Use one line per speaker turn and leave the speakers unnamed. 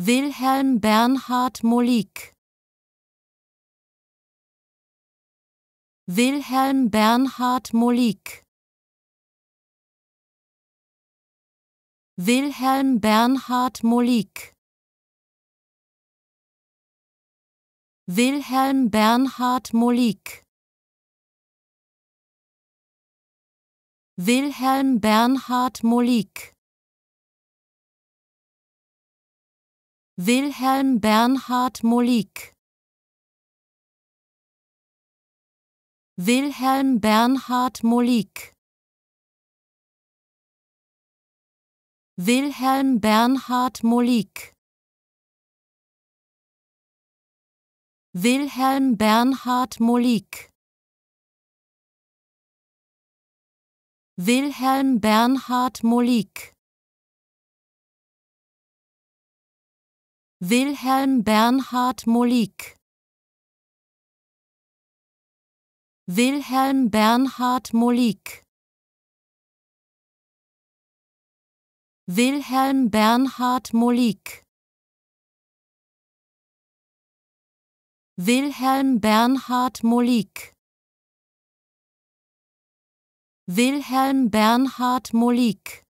Wilhelm Bernhard Molik Wilhelm Bernhard Molik Wilhelm Bernhard Molik Wilhelm Bernhard Molik Wilhelm Bernhard Molik Wilhelm Bernhard Molik Wilhelm Bernhard Molik Wilhelm Bernhard Molik Wilhelm Bernhard Molik Wilhelm Bernhard Molik Wilhelm Bernhard Molik Wilhelm Bernhard Molik Wilhelm Bernhard Molik Wilhelm Bernhard Molik Wilhelm Bernhard Molik